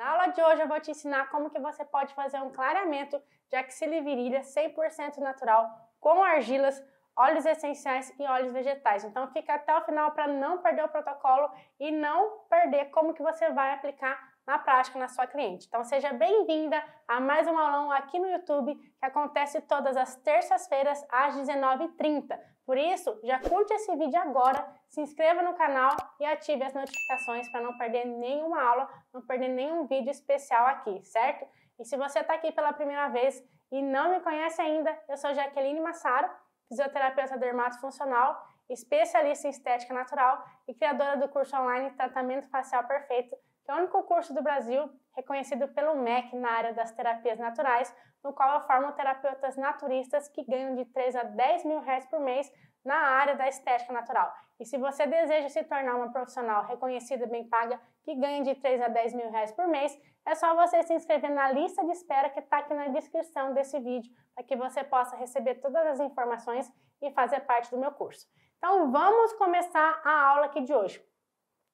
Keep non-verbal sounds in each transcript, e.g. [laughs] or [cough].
Na aula de hoje eu vou te ensinar como que você pode fazer um clareamento de axila e virilha 100% natural com argilas, óleos essenciais e óleos vegetais. Então fica até o final para não perder o protocolo e não perder como que você vai aplicar na prática na sua cliente. Então seja bem-vinda a mais um aulão aqui no YouTube que acontece todas as terças-feiras às 19h30. Por isso, já curte esse vídeo agora, se inscreva no canal e ative as notificações para não perder nenhuma aula, não perder nenhum vídeo especial aqui, certo? E se você está aqui pela primeira vez e não me conhece ainda, eu sou Jaqueline Massaro, fisioterapeuta dermatofuncional, especialista em estética natural e criadora do curso online Tratamento Facial Perfeito que é o único curso do Brasil reconhecido pelo MEC na área das terapias naturais, no qual eu formo terapeutas naturistas que ganham de 3 a 10 mil reais por mês na área da estética natural. E se você deseja se tornar uma profissional reconhecida e bem paga, que ganha de 3 a 10 mil reais por mês, é só você se inscrever na lista de espera que está aqui na descrição desse vídeo, para que você possa receber todas as informações e fazer parte do meu curso. Então vamos começar a aula aqui de hoje.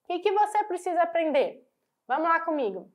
O que, que você precisa aprender? Vamos lá comigo.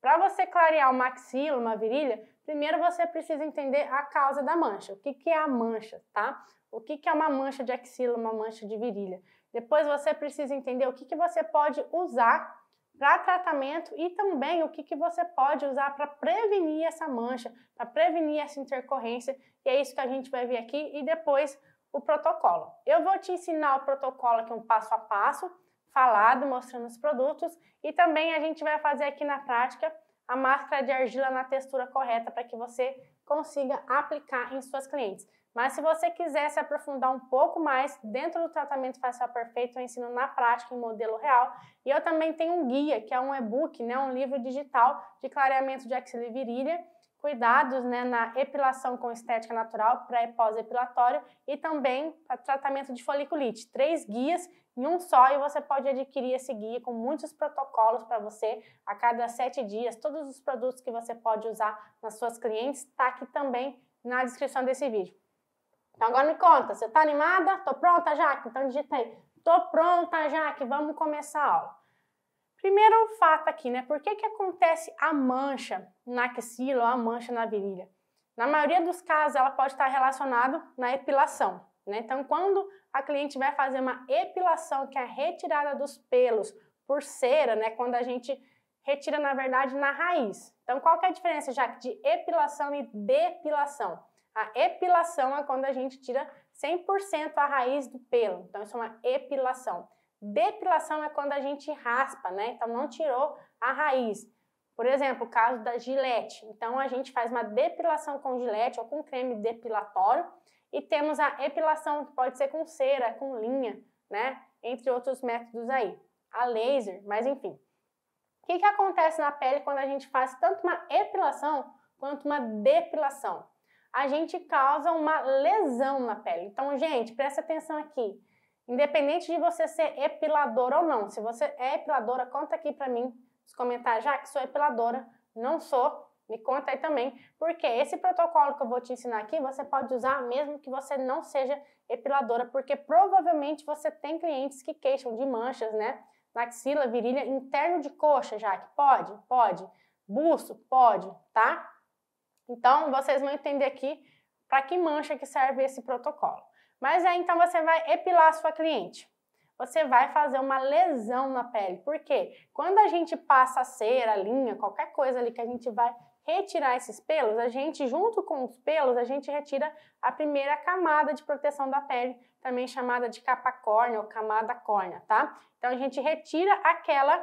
Para você clarear o axila, uma virilha, primeiro você precisa entender a causa da mancha. O que, que é a mancha, tá? O que, que é uma mancha de axila, uma mancha de virilha. Depois você precisa entender o que, que você pode usar para tratamento e também o que, que você pode usar para prevenir essa mancha, para prevenir essa intercorrência. E é isso que a gente vai ver aqui e depois o protocolo. Eu vou te ensinar o protocolo aqui é um passo a passo falado, mostrando os produtos. E também a gente vai fazer aqui na prática a máscara de argila na textura correta para que você consiga aplicar em suas clientes. Mas se você quiser se aprofundar um pouco mais dentro do tratamento facial perfeito, eu ensino na prática em modelo real. E eu também tenho um guia, que é um e-book, né, um livro digital de clareamento de axila e virilha, cuidados né, na epilação com estética natural, pré e pós-epilatório e também para tratamento de foliculite. Três guias em um só e você pode adquirir esse guia com muitos protocolos para você a cada sete dias. Todos os produtos que você pode usar nas suas clientes está aqui também na descrição desse vídeo. Então agora me conta, você está animada? Tô pronta, Jaque? Então digita aí. Tô pronta, Jaque, vamos começar a aula. Primeiro fato aqui, né? Por que, que acontece a mancha na axila ou a mancha na virilha? Na maioria dos casos, ela pode estar relacionada na epilação. Né? Então, quando a cliente vai fazer uma epilação, que é a retirada dos pelos por cera, né? quando a gente retira, na verdade, na raiz. Então, qual que é a diferença, Jaque, de epilação e depilação? A epilação é quando a gente tira 100% a raiz do pelo. Então, isso é uma epilação. Depilação é quando a gente raspa, né? Então, não tirou a raiz. Por exemplo, o caso da gilete. Então, a gente faz uma depilação com gilete ou com creme depilatório e temos a epilação, que pode ser com cera, com linha, né? Entre outros métodos aí. A laser, mas enfim. O que, que acontece na pele quando a gente faz tanto uma epilação quanto uma depilação? A gente causa uma lesão na pele. Então, gente, presta atenção aqui. Independente de você ser epiladora ou não, se você é epiladora, conta aqui para mim nos comentários, já ah, que sou epiladora, não sou, me conta aí também, porque esse protocolo que eu vou te ensinar aqui, você pode usar mesmo que você não seja epiladora, porque provavelmente você tem clientes que queixam de manchas, né? axila, virilha, interno de coxa, já que Pode? Pode. Busto? Pode, tá? Então, vocês vão entender aqui para que mancha que serve esse protocolo. Mas aí, então, você vai epilar a sua cliente você vai fazer uma lesão na pele. Por quê? Quando a gente passa a cera, a linha, qualquer coisa ali que a gente vai retirar esses pelos, a gente, junto com os pelos, a gente retira a primeira camada de proteção da pele, também chamada de capa córnea ou camada córnea, tá? Então a gente retira aquela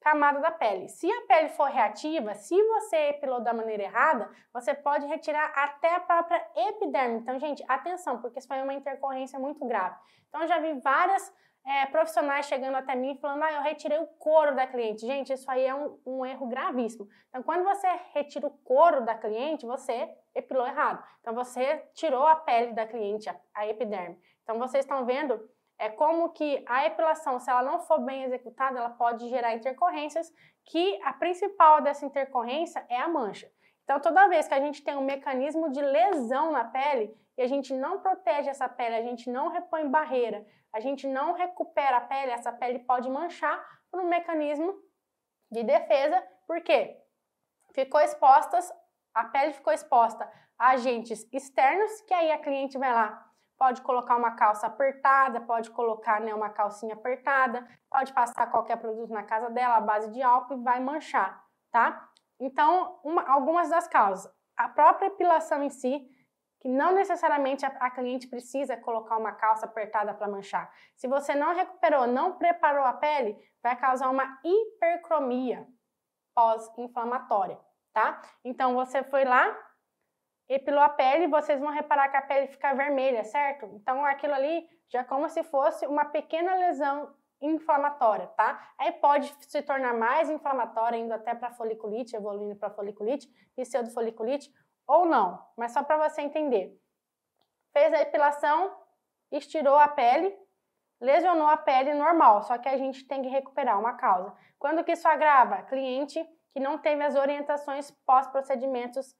camada da pele. Se a pele for reativa, se você epilou da maneira errada, você pode retirar até a própria epiderme. Então, gente, atenção, porque isso foi uma intercorrência muito grave. Então, já vi várias é, profissionais chegando até mim falando, ah, eu retirei o couro da cliente. Gente, isso aí é um, um, erro gravíssimo. Então, quando você retira o couro da cliente, você epilou errado. Então, você tirou a pele da cliente, a, a epiderme. Então, vocês estão vendo é como que a epilação, se ela não for bem executada, ela pode gerar intercorrências, que a principal dessa intercorrência é a mancha. Então, toda vez que a gente tem um mecanismo de lesão na pele e a gente não protege essa pele, a gente não repõe barreira, a gente não recupera a pele, essa pele pode manchar por um mecanismo de defesa, porque ficou expostas, a pele ficou exposta a agentes externos, que aí a cliente vai lá, pode colocar uma calça apertada, pode colocar né, uma calcinha apertada, pode passar qualquer produto na casa dela, a base de álcool e vai manchar, tá? Então, uma, algumas das causas. A própria epilação em si, que não necessariamente a, a cliente precisa colocar uma calça apertada para manchar. Se você não recuperou, não preparou a pele, vai causar uma hipercromia pós-inflamatória, tá? Então, você foi lá, epilou a pele, vocês vão reparar que a pele fica vermelha, certo? Então, aquilo ali já é como se fosse uma pequena lesão inflamatória, tá? Aí pode se tornar mais inflamatória, indo até para foliculite, evoluindo para foliculite, pseudofoliculite ou não. Mas só para você entender. Fez a epilação, estirou a pele, lesionou a pele normal, só que a gente tem que recuperar uma causa. Quando que isso agrava? Cliente que não teve as orientações pós-procedimentos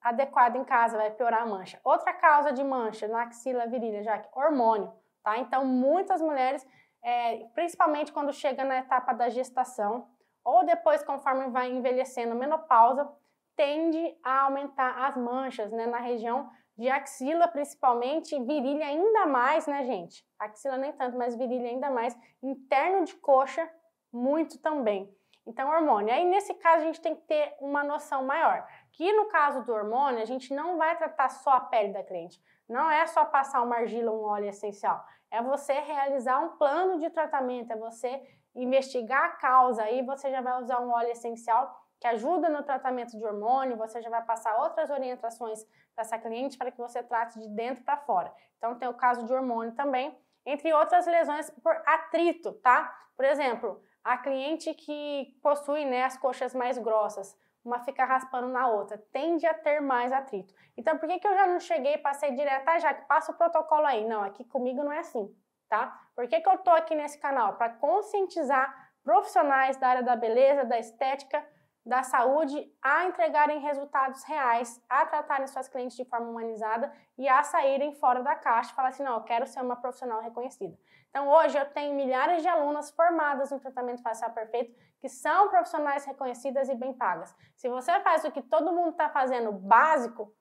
adequado em casa, vai piorar a mancha. Outra causa de mancha na axila virilha, já que hormônio, tá? Então, muitas mulheres é, principalmente quando chega na etapa da gestação, ou depois, conforme vai envelhecendo, menopausa, tende a aumentar as manchas né, na região de axila, principalmente, virilha ainda mais, né, gente? Axila nem tanto, mas virilha ainda mais, interno de coxa, muito também. Então, hormônio. Aí, nesse caso, a gente tem que ter uma noção maior. Que no caso do hormônio, a gente não vai tratar só a pele da cliente. Não é só passar uma argila, um óleo essencial. É você realizar um plano de tratamento, é você investigar a causa. Aí você já vai usar um óleo essencial que ajuda no tratamento de hormônio, você já vai passar outras orientações para essa cliente para que você trate de dentro para fora. Então tem o caso de hormônio também, entre outras lesões por atrito, tá? Por exemplo, a cliente que possui né, as coxas mais grossas, uma fica raspando na outra, tende a ter mais atrito. Então, por que, que eu já não cheguei e passei direto, ah, já que passa o protocolo aí? Não, aqui comigo não é assim, tá? Por que, que eu tô aqui nesse canal? Para conscientizar profissionais da área da beleza, da estética, da saúde a entregarem resultados reais, a tratarem suas clientes de forma humanizada e a saírem fora da caixa e falar assim, não, eu quero ser uma profissional reconhecida. Então hoje eu tenho milhares de alunas formadas no tratamento facial perfeito que são profissionais reconhecidas e bem pagas. Se você faz o que todo mundo está fazendo básico,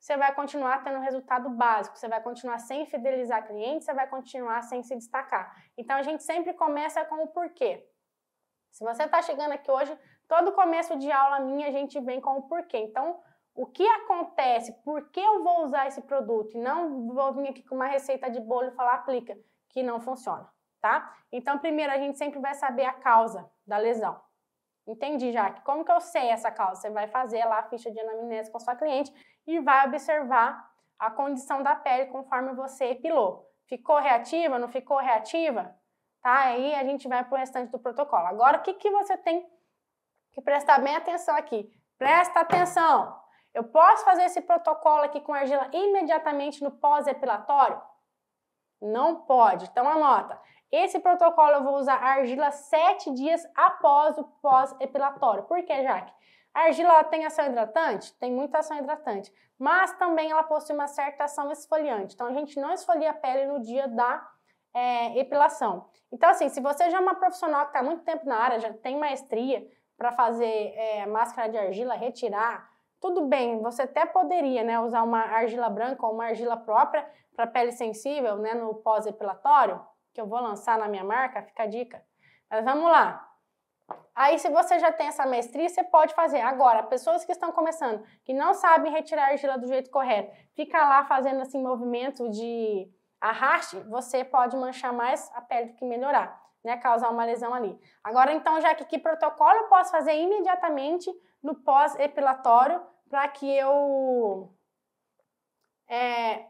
você vai continuar tendo resultado básico, você vai continuar sem fidelizar clientes, você vai continuar sem se destacar. Então a gente sempre começa com o porquê. Se você está chegando aqui hoje Todo começo de aula minha a gente vem com o porquê. Então, o que acontece? Por que eu vou usar esse produto? E não vou vir aqui com uma receita de bolo e falar aplica, que não funciona, tá? Então, primeiro, a gente sempre vai saber a causa da lesão. Entendi, Jaque. Como que eu sei essa causa? Você vai fazer lá a ficha de anamnese com sua cliente e vai observar a condição da pele conforme você epilou. Ficou reativa? Não ficou reativa? Tá? Aí a gente vai para o restante do protocolo. Agora, o que, que você tem que prestar bem atenção aqui. Presta atenção! Eu posso fazer esse protocolo aqui com argila imediatamente no pós-epilatório? Não pode. Então anota. Esse protocolo eu vou usar argila sete dias após o pós-epilatório. Por que, Jaque? A argila tem ação hidratante? Tem muita ação hidratante, mas também ela possui uma certa ação esfoliante. Então a gente não esfolia a pele no dia da é, epilação. Então, assim, se você já é uma profissional que está muito tempo na área, já tem maestria, para fazer é, máscara de argila, retirar, tudo bem, você até poderia né, usar uma argila branca ou uma argila própria para pele sensível, né, no pós-epilatório, que eu vou lançar na minha marca, fica a dica. Mas vamos lá. Aí, se você já tem essa mestria, você pode fazer. Agora, pessoas que estão começando, que não sabem retirar a argila do jeito correto, fica lá fazendo assim movimento de arraste, você pode manchar mais a pele do que melhorar né, causar uma lesão ali. Agora, então, já que, que protocolo eu posso fazer imediatamente no pós-epilatório para que eu é,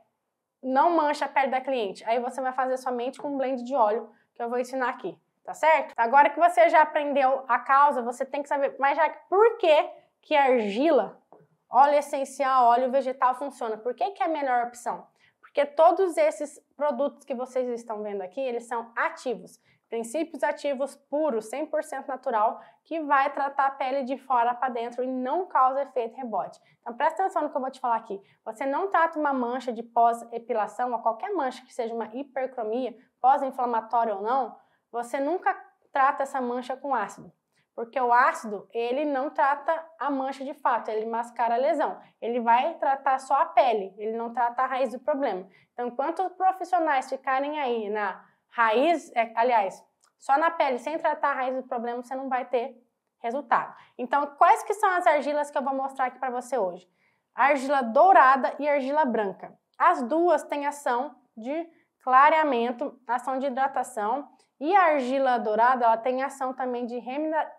não manche a pele da cliente? Aí você vai fazer somente com um blend de óleo, que eu vou ensinar aqui, tá certo? Agora que você já aprendeu a causa, você tem que saber, mas já por que que a argila, óleo essencial, óleo vegetal funciona? Por que que é a melhor opção? Porque todos esses produtos que vocês estão vendo aqui, eles são ativos princípios ativos puros, 100% natural, que vai tratar a pele de fora para dentro e não causa efeito rebote. Então presta atenção no que eu vou te falar aqui. Você não trata uma mancha de pós-epilação, ou qualquer mancha que seja uma hipercromia, pós-inflamatória ou não, você nunca trata essa mancha com ácido. Porque o ácido, ele não trata a mancha de fato, ele mascara a lesão. Ele vai tratar só a pele, ele não trata a raiz do problema. Então, enquanto os profissionais ficarem aí na Raiz, é, aliás, só na pele, sem tratar a raiz do problema, você não vai ter resultado. Então, quais que são as argilas que eu vou mostrar aqui para você hoje? Argila dourada e argila branca. As duas têm ação de clareamento, ação de hidratação, e a argila dourada ela tem ação também de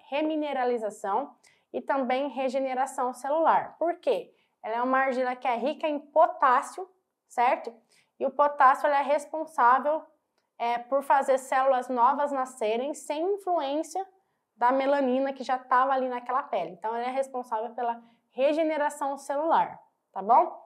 remineralização e também regeneração celular. Por quê? Ela é uma argila que é rica em potássio, certo? E o potássio é responsável é, por fazer células novas nascerem sem influência da melanina que já estava ali naquela pele. Então, ela é responsável pela regeneração celular, tá bom?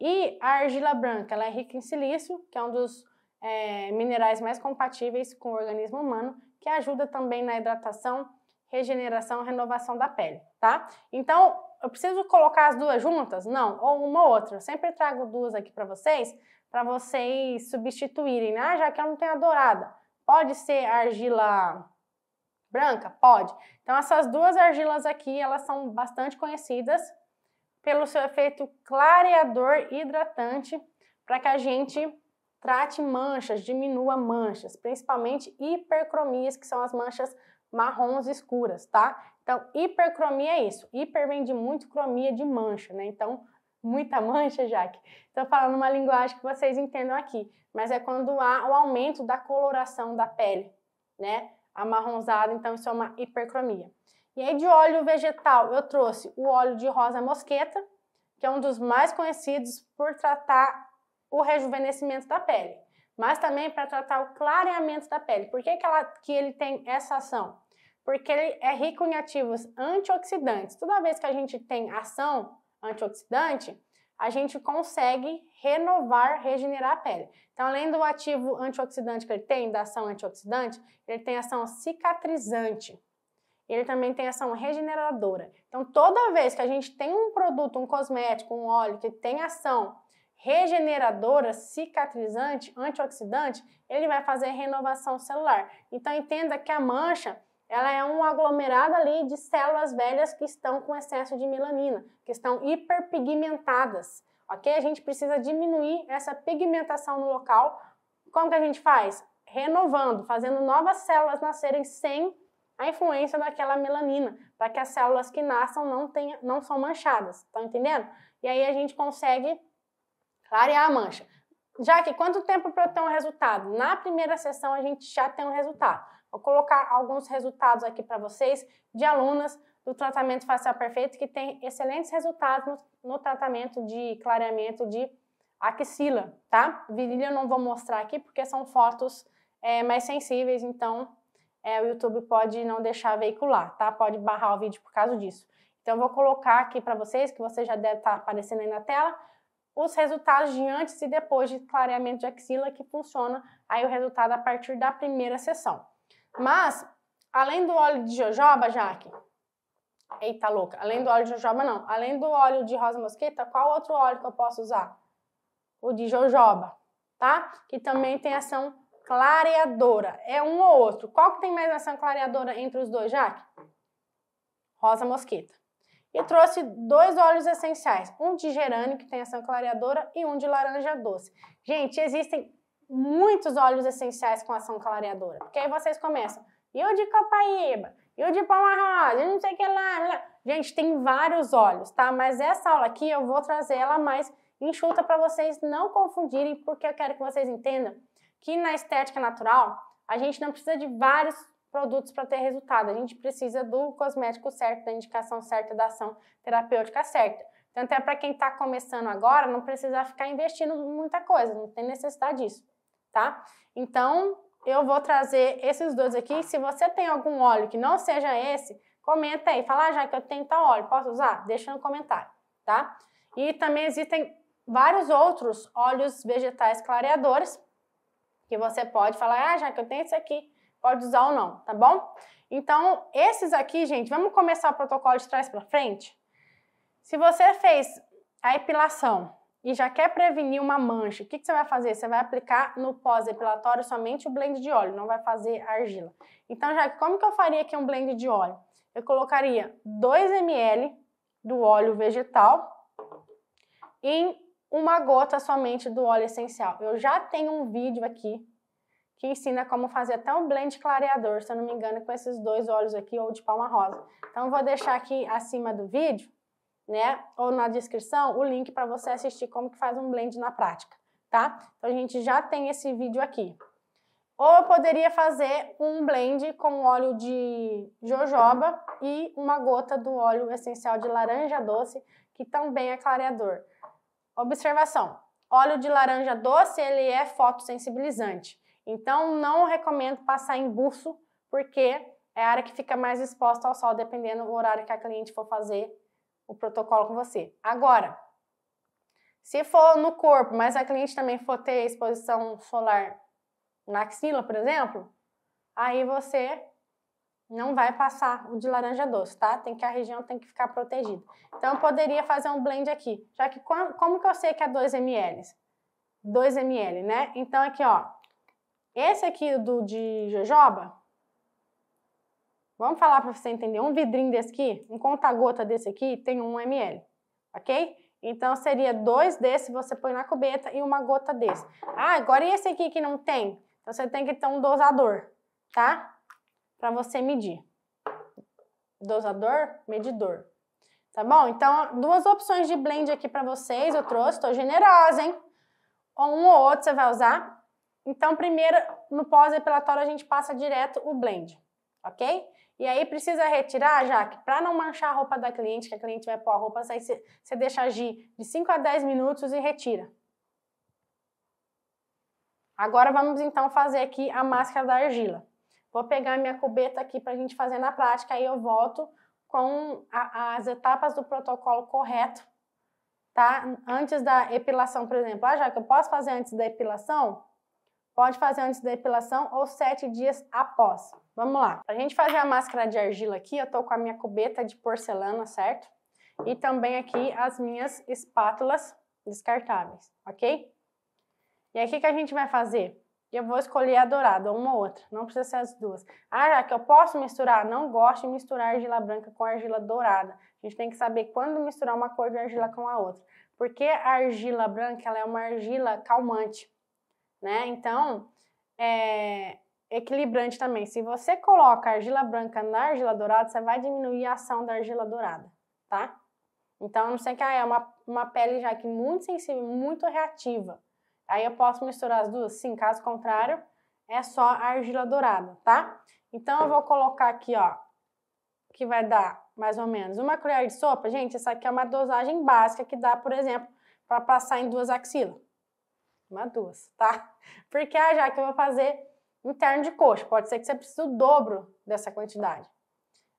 E a argila branca, ela é rica em silício, que é um dos é, minerais mais compatíveis com o organismo humano, que ajuda também na hidratação, regeneração, renovação da pele, tá? Então, eu preciso colocar as duas juntas? Não, ou uma ou outra. Eu sempre trago duas aqui para vocês, para vocês substituírem, né? Ah, já que eu não tenho a dourada. Pode ser argila branca? Pode. Então, essas duas argilas aqui, elas são bastante conhecidas pelo seu efeito clareador hidratante para que a gente trate manchas, diminua manchas, principalmente hipercromias, que são as manchas marrons escuras, tá? Então, hipercromia é isso. Hiper vem de muito, cromia de mancha, né? Então, muita [laughs] mancha, Jaque. Estou falando uma linguagem que vocês entendam aqui, mas é quando há o aumento da coloração da pele, né? Amarronzada, então isso é uma hipercromia. E aí de óleo vegetal, eu trouxe o óleo de rosa mosqueta, que é um dos mais conhecidos por tratar o rejuvenescimento da pele, mas também para tratar o clareamento da pele. Por que, que, ela, que ele tem essa ação? porque ele é rico em ativos antioxidantes. Toda vez que a gente tem ação antioxidante, a gente consegue renovar, regenerar a pele. Então, além do ativo antioxidante que ele tem, da ação antioxidante, ele tem ação cicatrizante. Ele também tem ação regeneradora. Então, toda vez que a gente tem um produto, um cosmético, um óleo que tem ação regeneradora, cicatrizante, antioxidante, ele vai fazer renovação celular. Então, entenda que a mancha ela é um aglomerado ali de células velhas que estão com excesso de melanina, que estão hiperpigmentadas, ok? A gente precisa diminuir essa pigmentação no local. Como que a gente faz? Renovando, fazendo novas células nascerem sem a influência daquela melanina, para que as células que nasçam não, não são manchadas, estão tá entendendo? E aí a gente consegue clarear a mancha. Já que quanto tempo para eu ter um resultado? Na primeira sessão a gente já tem um resultado. Vou colocar alguns resultados aqui para vocês de alunas do tratamento facial perfeito que tem excelentes resultados no, no tratamento de clareamento de axila, tá? Virilha eu não vou mostrar aqui porque são fotos é, mais sensíveis, então é, o YouTube pode não deixar veicular, tá? Pode barrar o vídeo por causa disso. Então eu vou colocar aqui para vocês, que você já deve estar tá aparecendo aí na tela, os resultados de antes e depois de clareamento de axila que funciona aí o resultado a partir da primeira sessão. Mas, além do óleo de jojoba, Jaque, eita louca, além do óleo de jojoba não, além do óleo de rosa mosqueta, qual outro óleo que eu posso usar? O de jojoba, tá? Que também tem ação clareadora. É um ou outro. Qual que tem mais ação clareadora entre os dois, Jaque? Rosa mosqueta. E trouxe dois óleos essenciais, um de gerânio, que tem ação clareadora, e um de laranja doce. Gente, existem muitos óleos essenciais com ação clareadora. Porque aí vocês começam, e o de copaíba, e o de palma rosa, e não sei o que lá, lá. Gente, tem vários óleos, tá? Mas essa aula aqui eu vou trazer ela mais enxuta para vocês não confundirem, porque eu quero que vocês entendam que na estética natural a gente não precisa de vários produtos para ter resultado. A gente precisa do cosmético certo, da indicação certa, da ação terapêutica certa. Então, até para quem está começando agora, não precisa ficar investindo muita coisa, não tem necessidade disso tá? Então, eu vou trazer esses dois aqui. Se você tem algum óleo que não seja esse, comenta aí. Fala, ah, já que eu tenho tal óleo, posso usar? Deixa no comentário, tá? E também existem vários outros óleos vegetais clareadores que você pode falar, ah, já que eu tenho esse aqui, pode usar ou não, tá bom? Então, esses aqui, gente, vamos começar o protocolo de trás para frente? Se você fez a epilação, e já quer prevenir uma mancha, o que, que você vai fazer? Você vai aplicar no pós-depilatório somente o blend de óleo, não vai fazer argila. Então, já como que eu faria aqui um blend de óleo? Eu colocaria 2 ml do óleo vegetal em uma gota somente do óleo essencial. Eu já tenho um vídeo aqui que ensina como fazer até um blend clareador, se eu não me engano, com esses dois óleos aqui ou de palma rosa. Então, eu vou deixar aqui acima do vídeo né, ou na descrição, o link para você assistir como que faz um blend na prática, tá? Então a gente já tem esse vídeo aqui. Ou eu poderia fazer um blend com óleo de jojoba e uma gota do óleo essencial de laranja doce, que também é clareador. Observação: óleo de laranja doce ele é fotossensibilizante, então não recomendo passar em buço, porque é a área que fica mais exposta ao sol, dependendo do horário que a cliente for fazer o protocolo com você. Agora, se for no corpo, mas a cliente também for ter exposição solar na axila, por exemplo, aí você não vai passar o de laranja doce, tá? Tem que a região tem que ficar protegida. Então eu poderia fazer um blend aqui, já que como que eu sei que é 2 ml? 2 ml, né? Então aqui, ó. Esse aqui do de jojoba, Vamos falar para você entender. Um vidrinho desse aqui, um conta-gota desse aqui, tem um ml, ok? Então, seria dois desse você põe na cubeta e uma gota desse. Ah, agora e esse aqui que não tem? Então, você tem que ter um dosador, tá? Para você medir. Dosador, medidor. Tá bom? Então, duas opções de blend aqui para vocês. Eu trouxe, tô generosa, hein? Ou um ou outro você vai usar. Então, primeiro, no pós-epilatório, a gente passa direto o blend, ok? E aí precisa retirar, Jaque, para não manchar a roupa da cliente, que a cliente vai pôr a roupa, aí você deixa agir de 5 a 10 minutos e retira. Agora vamos então fazer aqui a máscara da argila. Vou pegar minha cubeta aqui para a gente fazer na prática, aí eu volto com a, as etapas do protocolo correto, tá? Antes da epilação, por exemplo. Ah, já que eu posso fazer antes da epilação? Pode fazer antes da epilação ou sete dias após. Vamos lá. Para a gente fazer a máscara de argila aqui, eu estou com a minha cubeta de porcelana, certo? E também aqui as minhas espátulas descartáveis, ok? E aí o que, que a gente vai fazer? Eu vou escolher a dourada, uma ou outra, não precisa ser as duas. Ah, já que eu posso misturar? Não gosto de misturar argila branca com argila dourada. A gente tem que saber quando misturar uma cor de argila com a outra. Porque a argila branca ela é uma argila calmante, né? Então, é, equilibrante também. Se você coloca argila branca na argila dourada, você vai diminuir a ação da argila dourada, tá? Então, não sei que ah, é uma, uma pele já que muito sensível, muito reativa. Aí eu posso misturar as duas? Sim, caso contrário, é só a argila dourada, tá? Então, eu vou colocar aqui, ó, que vai dar mais ou menos uma colher de sopa. Gente, essa aqui é uma dosagem básica que dá, por exemplo, para passar em duas axilas. Uma, duas, tá? Porque a ah, já que eu vou fazer interno de coxa, pode ser que você precise o dobro dessa quantidade.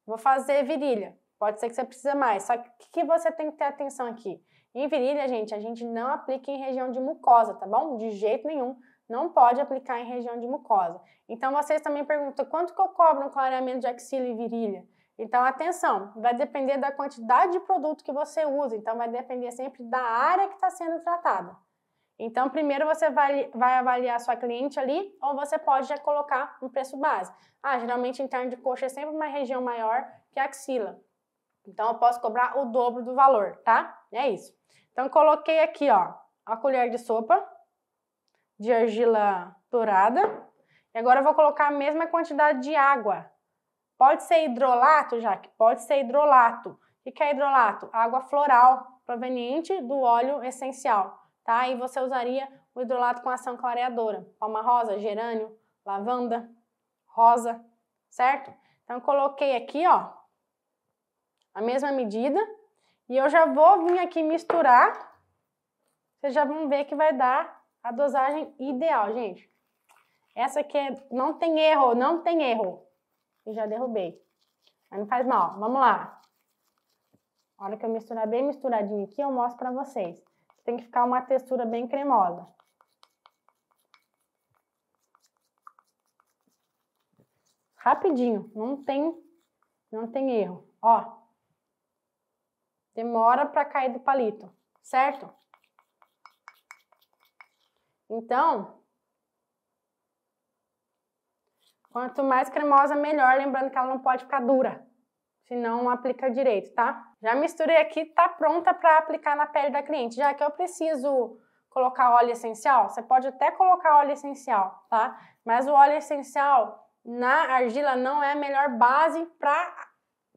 Vou fazer virilha, pode ser que você precise mais. Só que o que, você tem que ter atenção aqui? Em virilha, gente, a gente não aplica em região de mucosa, tá bom? De jeito nenhum. Não pode aplicar em região de mucosa. Então, vocês também perguntam quanto que eu cobro um clareamento de axila e virilha? Então, atenção, vai depender da quantidade de produto que você usa. Então, vai depender sempre da área que está sendo tratada. Então, primeiro você vai, vai avaliar sua cliente ali, ou você pode já colocar um preço base. Ah, geralmente interno de coxa é sempre uma região maior que a axila. Então, eu posso cobrar o dobro do valor, tá? É isso. Então, coloquei aqui, ó, a colher de sopa de argila dourada. E agora eu vou colocar a mesma quantidade de água. Pode ser hidrolato, Jaque? Pode ser hidrolato. O que é hidrolato? Água floral, proveniente do óleo essencial tá? E você usaria o hidrolato com ação clareadora, palma rosa, gerânio, lavanda, rosa, certo? Então, coloquei aqui, ó, a mesma medida e eu já vou vir aqui misturar. Vocês já vão ver que vai dar a dosagem ideal, gente. Essa aqui é, não tem erro, não tem erro. E já derrubei. Mas não faz mal, vamos lá. A hora que eu misturar bem misturadinho aqui, eu mostro pra vocês tem que ficar uma textura bem cremosa. Rapidinho, não tem, não tem erro. Ó, demora para cair do palito, certo? Então, quanto mais cremosa, melhor. Lembrando que ela não pode ficar dura se não aplica direito, tá? Já misturei aqui, tá pronta para aplicar na pele da cliente. Já que eu preciso colocar óleo essencial, você pode até colocar óleo essencial, tá? Mas o óleo essencial na argila não é a melhor base para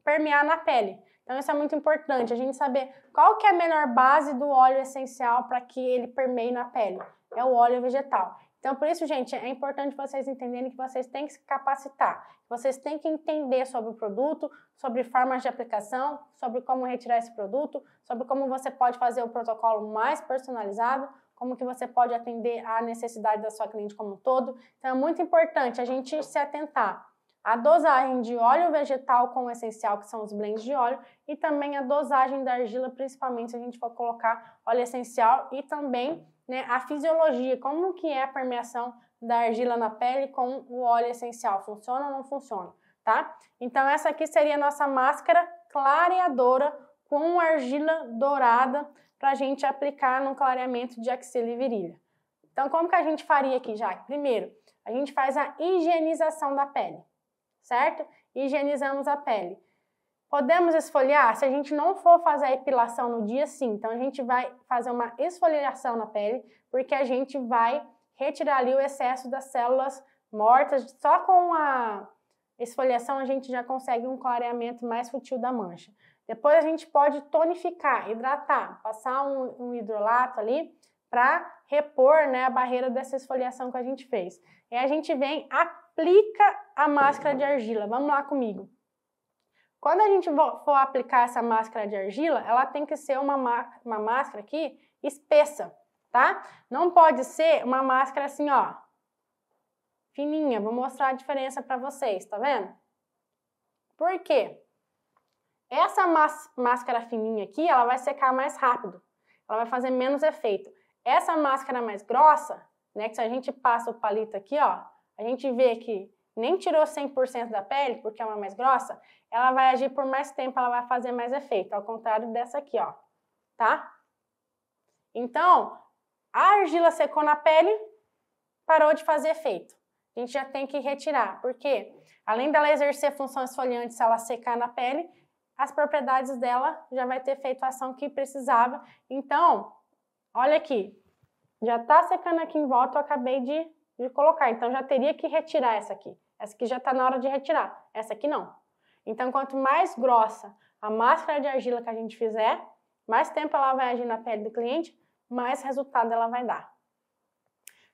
permear na pele. Então isso é muito importante, a gente saber qual que é a melhor base do óleo essencial para que ele permeie na pele. É o óleo vegetal. Então, por isso, gente, é importante vocês entenderem que vocês têm que se capacitar, vocês têm que entender sobre o produto, sobre formas de aplicação, sobre como retirar esse produto, sobre como você pode fazer o protocolo mais personalizado, como que você pode atender à necessidade da sua cliente como um todo. Então, é muito importante a gente se atentar à dosagem de óleo vegetal com essencial, que são os blends de óleo, e também a dosagem da argila, principalmente se a gente for colocar óleo essencial e também né, a fisiologia, como que é a permeação da argila na pele com o óleo essencial, funciona ou não funciona, tá? Então essa aqui seria a nossa máscara clareadora com argila dourada para a gente aplicar no clareamento de axila e virilha. Então como que a gente faria aqui, Jaque? Primeiro, a gente faz a higienização da pele, certo? Higienizamos a pele. Podemos esfoliar? Se a gente não for fazer a epilação no dia, sim. Então, a gente vai fazer uma esfoliação na pele, porque a gente vai retirar ali o excesso das células mortas. Só com a esfoliação, a gente já consegue um clareamento mais sutil da mancha. Depois, a gente pode tonificar, hidratar, passar um, um hidrolato ali para repor né, a barreira dessa esfoliação que a gente fez. E a gente vem, aplica a máscara de argila. Vamos lá comigo. Quando a gente for aplicar essa máscara de argila, ela tem que ser uma, uma máscara aqui espessa, tá? Não pode ser uma máscara assim, ó, fininha. Vou mostrar a diferença para vocês, tá vendo? Por quê? Essa máscara fininha aqui, ela vai secar mais rápido. Ela vai fazer menos efeito. Essa máscara mais grossa, né, que se a gente passa o palito aqui, ó, a gente vê que nem tirou 100% da pele, porque é uma mais grossa, ela vai agir por mais tempo, ela vai fazer mais efeito, ao contrário dessa aqui, ó, tá? Então, a argila secou na pele, parou de fazer efeito. A gente já tem que retirar, porque além dela exercer função esfoliante se ela secar na pele, as propriedades dela já vai ter feito a ação que precisava. Então, olha aqui, já tá secando aqui em volta, eu acabei de, de colocar, então já teria que retirar essa aqui. Essa aqui já está na hora de retirar, essa aqui não. Então, quanto mais grossa a máscara de argila que a gente fizer, mais tempo ela vai agir na pele do cliente, mais resultado ela vai dar.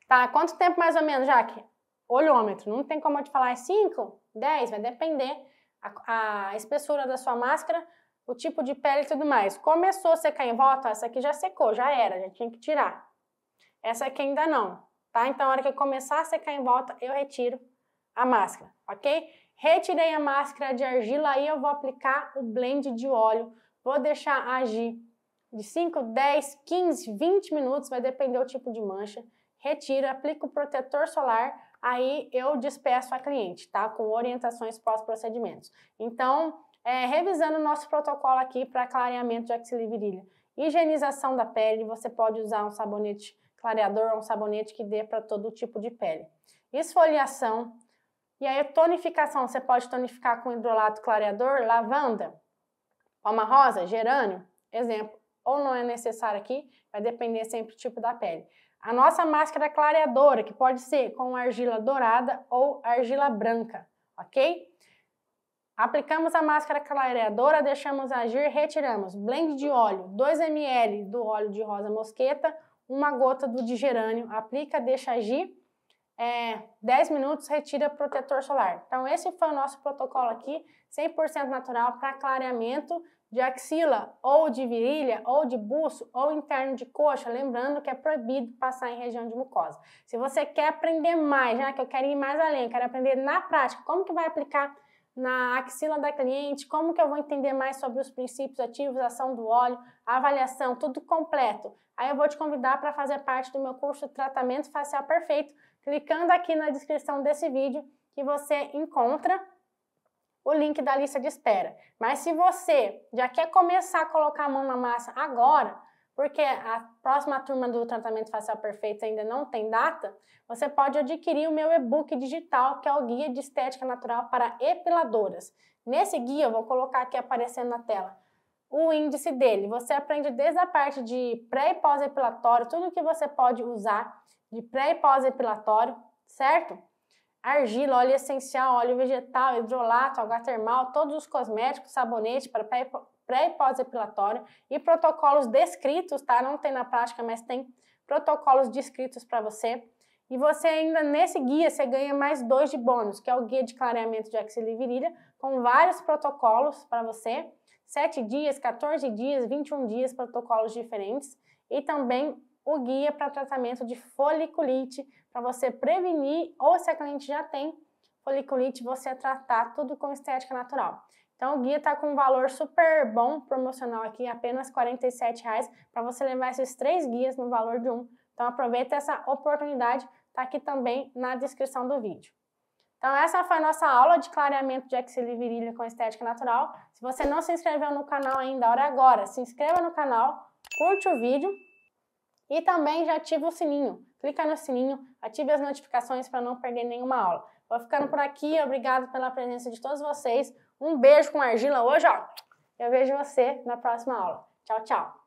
Tá, quanto tempo mais ou menos, Jaque? Olhômetro, não tem como eu te falar, é 5, 10, vai depender a, a espessura da sua máscara, o tipo de pele e tudo mais. Começou a secar em volta, essa aqui já secou, já era, já tinha que tirar. Essa aqui ainda não, tá? Então, a hora que eu começar a secar em volta, eu retiro a máscara, ok? Retirei a máscara de argila e eu vou aplicar o blend de óleo. Vou deixar agir de 5, 10, 15, 20 minutos, vai depender do tipo de mancha. Retiro, aplica o protetor solar, aí eu despeço a cliente, tá? Com orientações pós-procedimentos. Então, é, revisando o nosso protocolo aqui para clareamento de axila e virilha. Higienização da pele, você pode usar um sabonete clareador, um sabonete que dê para todo tipo de pele. Esfoliação, e aí a tonificação, você pode tonificar com hidrolato clareador, lavanda, palma rosa, gerânio, exemplo. Ou não é necessário aqui, vai depender sempre do tipo da pele. A nossa máscara clareadora, que pode ser com argila dourada ou argila branca, ok? Aplicamos a máscara clareadora, deixamos agir, retiramos. Blend de óleo, 2 ml do óleo de rosa mosqueta, uma gota do de gerânio, aplica, deixa agir é, 10 minutos retira protetor solar. Então, esse foi o nosso protocolo aqui, 100% natural para clareamento de axila, ou de virilha, ou de buço, ou interno de coxa. Lembrando que é proibido passar em região de mucosa. Se você quer aprender mais, já né, que eu quero ir mais além, quero aprender na prática como que vai aplicar na axila da cliente, como que eu vou entender mais sobre os princípios ativos, ação do óleo, avaliação, tudo completo. Aí eu vou te convidar para fazer parte do meu curso Tratamento Facial Perfeito, clicando aqui na descrição desse vídeo que você encontra o link da lista de espera. Mas se você já quer começar a colocar a mão na massa agora, porque a próxima turma do tratamento facial perfeito ainda não tem data, você pode adquirir o meu e-book digital, que é o Guia de Estética Natural para Epiladoras. Nesse guia, eu vou colocar aqui aparecendo na tela o índice dele. Você aprende desde a parte de pré e pós-epilatório, tudo que você pode usar de pré e pós-epilatório, certo? Argila, óleo essencial, óleo vegetal, hidrolato, água termal, todos os cosméticos, sabonete para pré e pós-epilatório e protocolos descritos, tá? Não tem na prática, mas tem protocolos descritos para você. E você ainda nesse guia você ganha mais dois de bônus, que é o guia de clareamento de axila e virilha, com vários protocolos para você, 7 dias, 14 dias, 21 dias, protocolos diferentes, e também o guia para tratamento de foliculite, para você prevenir ou se a cliente já tem foliculite, você tratar tudo com estética natural. Então o guia está com um valor super bom promocional aqui, apenas R$ reais para você levar esses três guias no valor de um. Então aproveita essa oportunidade, está aqui também na descrição do vídeo. Então essa foi a nossa aula de clareamento de axila e virilha com estética natural. Se você não se inscreveu no canal ainda, hora é agora, se inscreva no canal, curte o vídeo e também já ativa o sininho. Clica no sininho, ative as notificações para não perder nenhuma aula. Vou ficando por aqui. Obrigado pela presença de todos vocês. Um beijo com argila hoje, ó. Eu vejo você na próxima aula. Tchau, tchau.